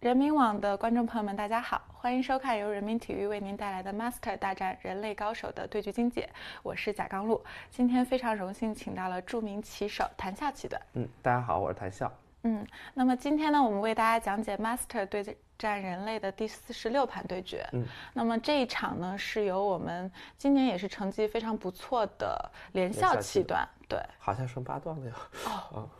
人民网的观众朋友们，大家好，欢迎收看由人民体育为您带来的 Master 大战人类高手的对局精解。我是贾刚露，今天非常荣幸请到了著名棋手谭笑棋段。嗯，大家好，我是谭笑。嗯，那么今天呢，我们为大家讲解 Master 对战人类的第四十六盘对决。嗯，那么这一场呢，是由我们今年也是成绩非常不错的连笑棋段对，好像剩八段了哦。哦。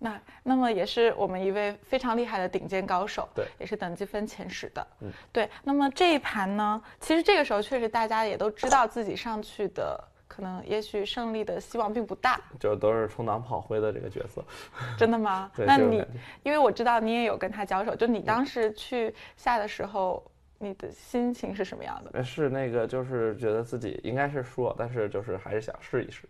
那那么也是我们一位非常厉害的顶尖高手，对，也是等级分前十的。嗯，对。那么这一盘呢，其实这个时候确实大家也都知道自己上去的可能也许胜利的希望并不大，就都是充当炮灰的这个角色。真的吗？那你因为我知道你也有跟他交手，就你当时去下的时候，你的心情是什么样的？是那个就是觉得自己应该是输，但是就是还是想试一试。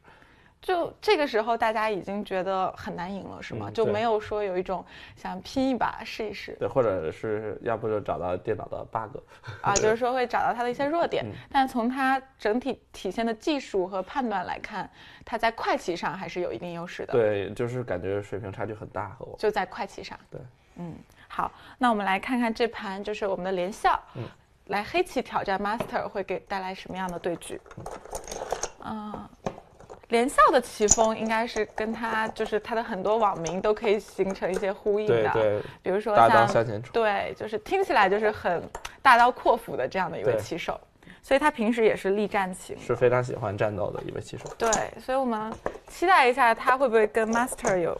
就这个时候，大家已经觉得很难赢了，是吗？就没有说有一种想拼一把、试一试。对，或者是要不就找到电脑的 bug，啊，就是说会找到它的一些弱点。但从它整体体现的技术和判断来看，它在快棋上还是有一定优势的。对，就是感觉水平差距很大。和我。就在快棋上。对，嗯，好，那我们来看看这盘，就是我们的连笑，来黑棋挑战 master，会给带来什么样的对局？嗯。连笑的棋风应该是跟他就是他的很多网名都可以形成一些呼应的，比如说大刀向前冲，对，就是听起来就是很大刀阔斧的这样的一位棋手，所以他平时也是力战型，是非常喜欢战斗的一位棋手。对，所以我们期待一下他会不会跟 Master 有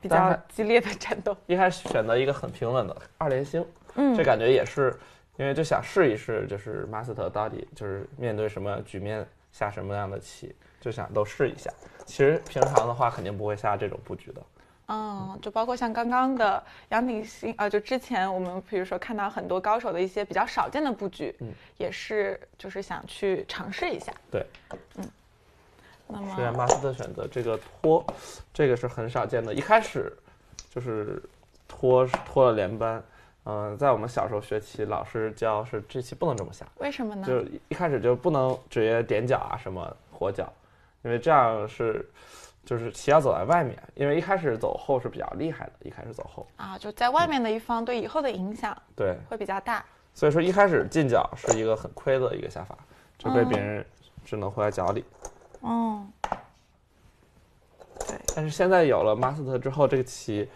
比较激烈的战斗。一开始选择一个很平稳的二连星，嗯，这感觉也是因为就想试一试，就是 Master 到底就是面对什么局面下什么样的棋。就想都试一下，其实平常的话肯定不会下这种布局的，嗯，就包括像刚刚的杨鼎新啊，就之前我们比如说看到很多高手的一些比较少见的布局，嗯，也是就是想去尝试一下，对，嗯，那么虽然马特的选择这个拖，这个是很少见的，一开始就是拖拖了连扳，嗯，在我们小时候学棋，老师教是这棋不能这么下，为什么呢？就一开始就不能直接点脚啊什么活脚，因为这样是，就是棋要走在外面，因为一开始走后是比较厉害的，一开始走后啊，就在外面的一方对以后的影响对会比较大，所以说一开始进角是一个很亏的一个下法，就被别人只能活在角里。嗯，对。但是现在有了 master 之后，这个棋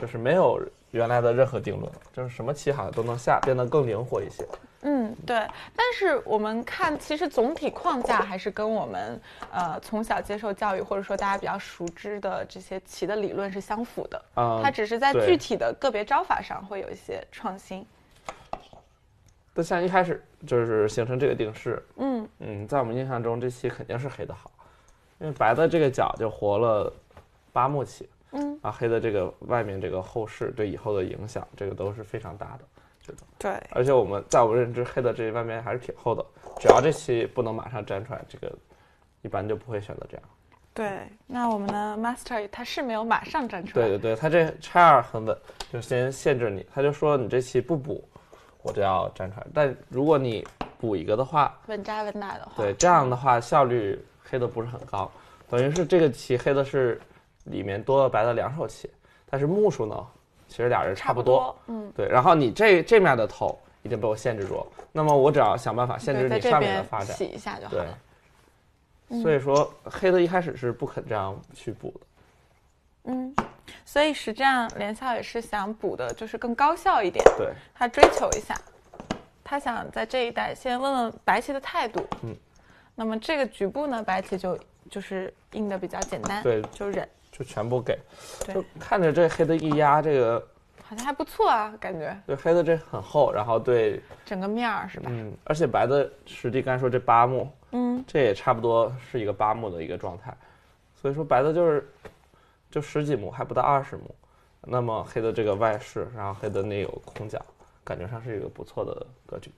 就是没有原来的任何定论了，就是什么棋好像都能下，变得更灵活一些。嗯，对，但是我们看，其实总体框架还是跟我们呃从小接受教育，或者说大家比较熟知的这些棋的理论是相符的。啊，它只是在具体的个别招法上会有一些创新。那像一开始就是形成这个定式，嗯嗯，在我们印象中这棋肯定是黑的好，因为白的这个角就活了八目棋，嗯啊，黑的这个外面这个后势对以后的影响，这个都是非常大的。对，而且我们在我们认知黑的这一方面还是挺厚的，只要这期不能马上粘出来，这个一般就不会选择这样。对，那我们的 master 他是没有马上粘出来。对对对，他这 i 二很稳，就先限制你，他就说你这期不补，我就要粘出来。但如果你补一个的话，稳扎稳打的话，对这样的话效率黑的不是很高，等于是这个棋黑的是里面多了白的两手棋，但是目数呢？其实俩人差不多，嗯，对。然后你这这面的头已经被我限制住，那么我只要想办法限制你上面的发展，洗一下就好了。所以说黑的一开始是不肯这样去补的。嗯，所以实战连笑也是想补的，就是更高效一点。对。他追求一下，他想在这一代先问问白棋的态度。嗯。那么这个局部呢，白棋就就是应的比较简单。对，就忍。就全部给，就看着这黑的，一压这个好像还不错啊，感觉。对，黑的这很厚，然后对整个面儿是吧？嗯。而且白的实地干说这八目，嗯，这也差不多是一个八目的一个状态，所以说白的就是就十几目，还不到二十目。那么黑的这个外饰，然后黑的内有空角，感觉上是一个不错的格局。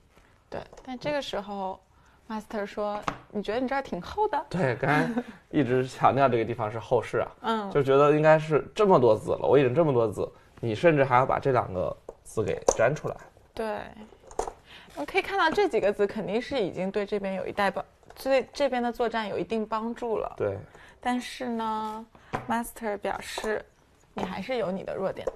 对，但这个时候。Master 说：“你觉得你这儿挺厚的？” 对，刚才一直强调这个地方是后室啊，嗯，就觉得应该是这么多字了，我已经这么多字，你甚至还要把这两个字给粘出来。对，我们可以看到这几个字肯定是已经对这边有一代帮，对这边的作战有一定帮助了。对，但是呢，Master 表示，你还是有你的弱点的。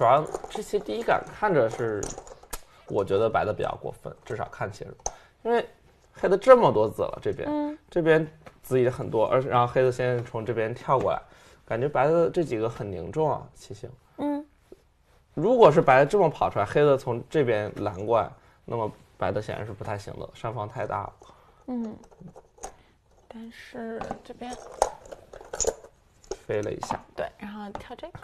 主要这些第一感看着是，我觉得白的比较过分，至少看起来，因为黑的这么多子了，这边这边子也很多，而然后黑的先从这边跳过来，感觉白的这几个很凝重啊，七星。嗯，如果是白的这么跑出来，黑的从这边拦过来，那么白的显然是不太行的，上方太大了。嗯，但是这边飞了一下，对，然后跳这个。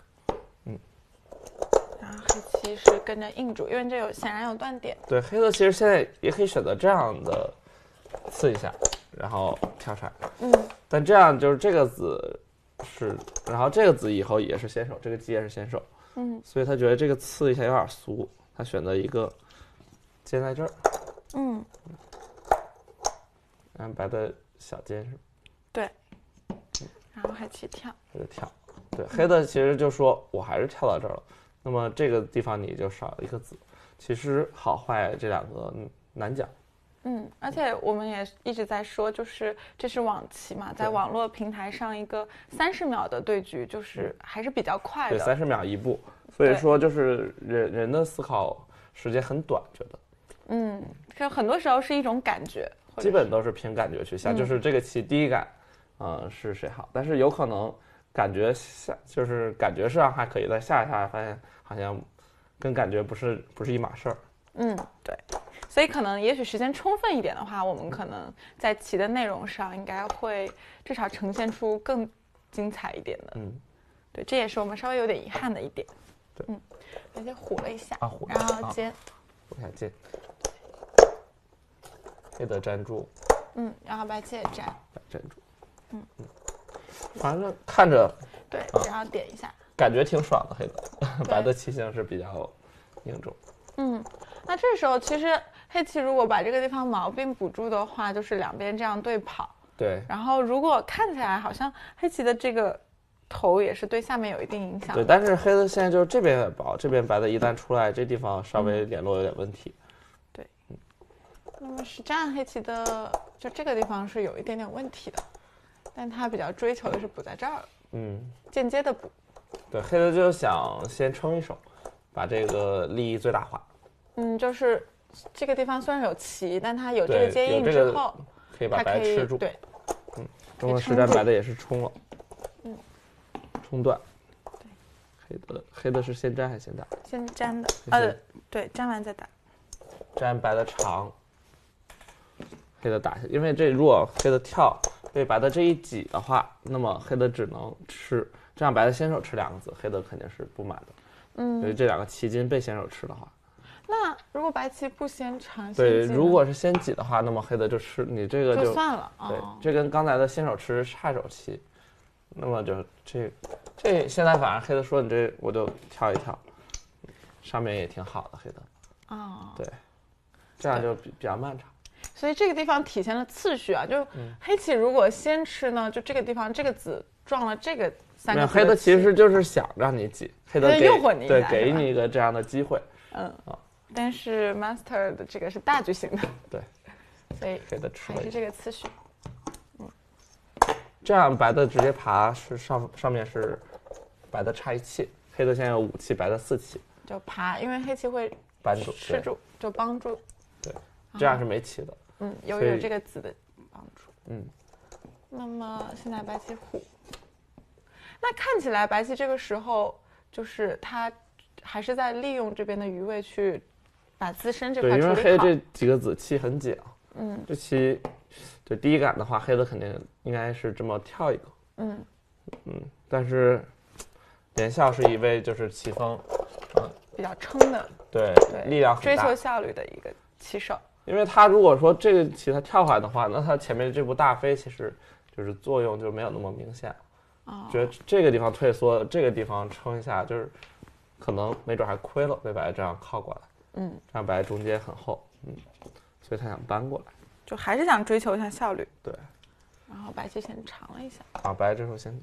黑棋是跟着硬住，因为这有显然有断点。对，黑色其实现在也可以选择这样的刺一下，然后跳出来。嗯。但这样就是这个子是，然后这个子以后也是先手，这个鸡也是先手。嗯。所以他觉得这个刺一下有点俗，他选择一个接在这儿。嗯。后白的小尖是对。然后黑棋跳。就跳。对，黑的其实就说，我还是跳到这儿了。那么这个地方你就少了一个子。其实好坏这两个难讲。嗯，而且我们也一直在说，就是这是网棋嘛，在网络平台上一个三十秒的对局，就是还是比较快的，三十秒一步，所以说就是人人的思考时间很短，觉得，嗯，就很多时候是一种感觉，基本都是凭感觉去下，就是这个棋第一感，呃，是谁好，但是有可能。感觉下就是感觉上还可以，但下一下发现好像跟感觉不是不是一码事儿。嗯，对，所以可能也许时间充分一点的话，我们可能在棋的内容上应该会至少呈现出更精彩一点的。嗯，对，这也是我们稍微有点遗憾的一点。对，嗯，先虎了一下，然后接，我想接，黑的粘住，嗯，然后白棋也粘，粘住，嗯嗯。反正看着，对，然后点一下，感觉挺爽的。黑的，白的七星是比较凝重。嗯，那这时候其实黑棋如果把这个地方毛病补住的话，就是两边这样对跑。对。然后如果看起来好像黑棋的这个头也是对下面有一定影响。对，但是黑的现在就是这边薄，这边白的一旦出来，这地方稍微联络有点问题。对。那么实战黑棋的就这个地方是有一点点问题的。但他比较追求的是补在这儿了，嗯，间接的补，对，黑的就想先撑一手，把这个利益最大化，嗯，就是这个地方虽然有棋，但他有这个接应之后，可以把白吃住，对，嗯，中了实战白的也是冲了，嗯，冲断，对，黑的黑的是先粘还是先打？先粘的，呃，对，粘完再打，粘白的长，黑的打下，因为这如果黑的跳。对，白的这一挤的话，那么黑的只能吃，这样白的先手吃两个子，黑的肯定是不满的。嗯，所以这两个棋筋被先手吃的话，那如果白棋不先长，对，如果是先挤的话，那么黑的就吃你这个就算了。对，这跟刚才的先手吃差手棋，那么就这这现在反正黑的说你这我就跳一跳，上面也挺好的黑的。啊，对，这样就比比较漫长。所以这个地方体现了次序啊，就黑棋如果先吃呢，就这个地方这个子撞了这个三个黑的其实就是想让你挤，黑的诱惑你对，给你一个这样的机会，嗯，但是 master 的这个是大局型的，对，所以黑的吃还是这个次序，嗯，这样白的直接爬是上上面是白的差一气，黑的现在有五气，白的四气，就爬，因为黑棋会吃住就帮助，对，这样是没气的。嗯，于有这个子的帮助。嗯，那么现在白棋虎，那看起来白棋这个时候就是他还是在利用这边的余味去把自身这块对，因为黑这几个子气很紧。嗯，这棋，这第一感的话，黑子肯定应该是这么跳一个。嗯嗯，但是连笑是一位就是棋风啊比较撑的，对对，力量追求效率的一个棋手。因为他如果说这个棋他跳来的话，那他前面这步大飞其实就是作用就没有那么明显觉得这个地方退缩，这个地方撑一下，就是可能没准还亏了。被白这样靠过来，嗯，这样白中间很厚，嗯，所以他想搬过来，就还是想追求一下效率。对，然后白棋先尝了一下，啊，白这时候先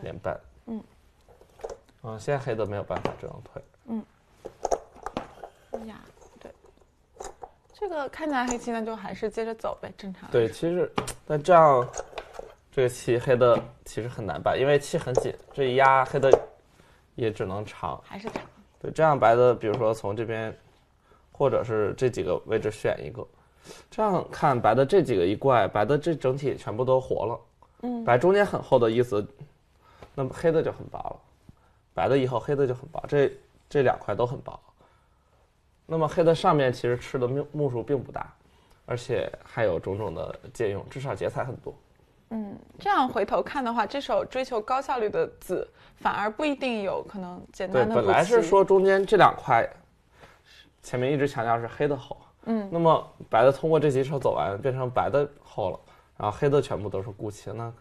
连败。嗯，嗯，现在黑的没有办法这样退。嗯。这个看起来黑漆，那就还是接着走呗，正常。对，其实，那这样，这个漆黑的其实很难办，因为漆很紧，这一压黑的，也只能长。还是长。对，这样白的，比如说从这边，或者是这几个位置选一个，这样看白的这几个一怪，白的这整体全部都活了。嗯。白中间很厚的意思，那么黑的就很薄了。白的以后黑的就很薄，这这两块都很薄。那么黑的上面其实吃的目目数并不大，而且还有种种的借用，至少劫财很多。嗯，这样回头看的话，这首追求高效率的子反而不一定有可能简单的本来是说中间这两块，前面一直强调是黑的好。嗯，那么白的通过这几手走完变成白的厚了，然后黑的全部都是孤棋，那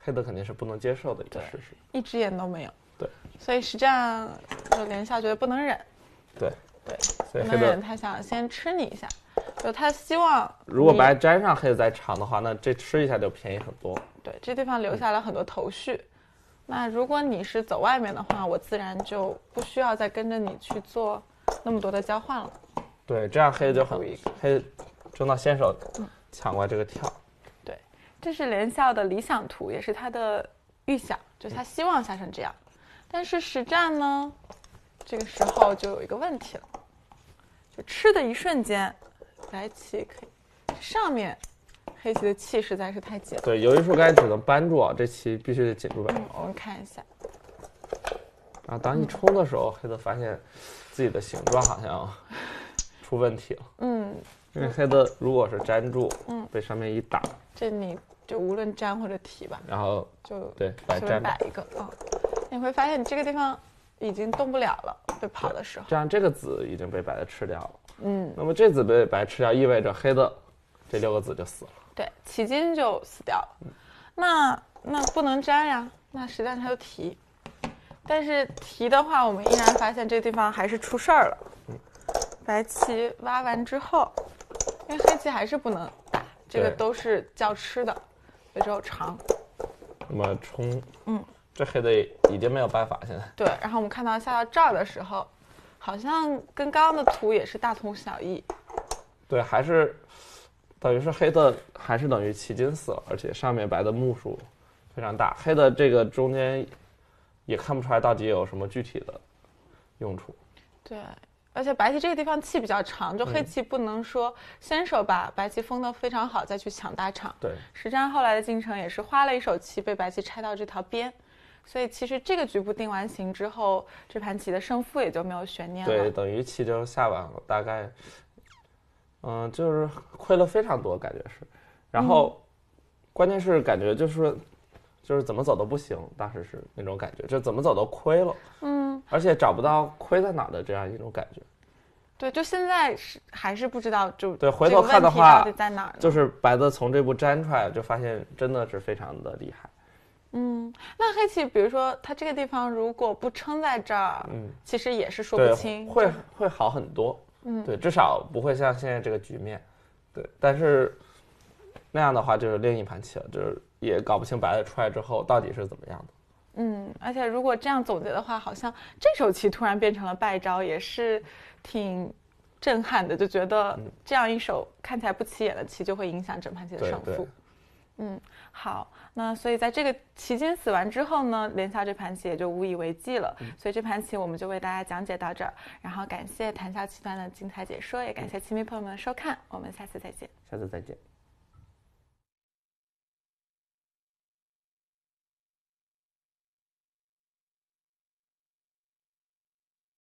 黑的肯定是不能接受的一个事实。一只眼都没有。对，所以实战就连下绝对不能忍。对。对，所那他想先吃你一下，就他希望如果白沾上黑再尝的话，那这吃一下就便宜很多。对，这地方留下了很多头绪。那如果你是走外面的话，我自然就不需要再跟着你去做那么多的交换了。对，这样黑的就很黑，争到先手抢过这个跳。对，这是连笑的理想图，也是他的预想，就他希望下成这样。但是实战呢？这个时候就有一个问题了，就吃的一瞬间，白棋可以，上面黑棋的气实在是太紧了。对，有一处该只能扳住，啊，这棋必须得紧住。嗯，我们看一下。啊，当你冲的时候，黑子发现自己的形状好像 出问题了。嗯，因为黑子如果是粘住，嗯，被上面一打，这你就无论粘或者提吧，然后就对，白粘白一个啊，你会发现你这个地方。已经动不了了，被跑的时候。这样这个子已经被白的吃掉了。嗯，那么这子被白吃掉，意味着黑的这六个子就死了。对，起筋就死掉了。那那不能粘呀，那实际上它就提，但是提的话，我们依然发现这地方还是出事儿了。嗯，白棋挖完之后，因为黑棋还是不能打，这个都是叫吃的，所以只有长。那么冲。嗯。这黑的已经没有办法，现在对。然后我们看到下到这儿的时候，好像跟刚刚的图也是大同小异。对，还是等于是黑的，还是等于起金色，而且上面白的目数非常大。黑的这个中间也看不出来到底有什么具体的用处。对，而且白棋这个地方气比较长，就黑棋不能说先手把白棋封得非常好再去抢大场。对，实战后来的进程也是花了一手棋被白棋拆到这条边。所以其实这个局部定完型之后，这盘棋的胜负也就没有悬念了。对，等于棋就下完了。大概，嗯，就是亏了非常多，感觉是。然后，关键是感觉就是，就是怎么走都不行，当时是那种感觉，就怎么走都亏了。嗯。而且找不到亏在哪儿的这样一种感觉。对，就现在是还是不知道就对回头看的话在哪儿。就是白的从这步粘出来，就发现真的是非常的厉害。嗯，那黑棋，比如说它这个地方如果不撑在这儿，嗯，其实也是说不清，会会好很多，嗯，对，至少不会像现在这个局面，对，但是那样的话就是另一盘棋了，就是也搞不清白的出来之后到底是怎么样的。嗯，而且如果这样总结的话，好像这手棋突然变成了败招，也是挺震撼的，就觉得这样一手看起来不起眼的棋就会影响整盘棋的胜负。嗯，好，那所以在这个棋间死完之后呢，连翘这盘棋也就无以为继了。所以这盘棋我们就为大家讲解到这儿，然后感谢谈笑棋段的精彩解说，也感谢棋迷朋友们的收看，我们下次再见，下次再见。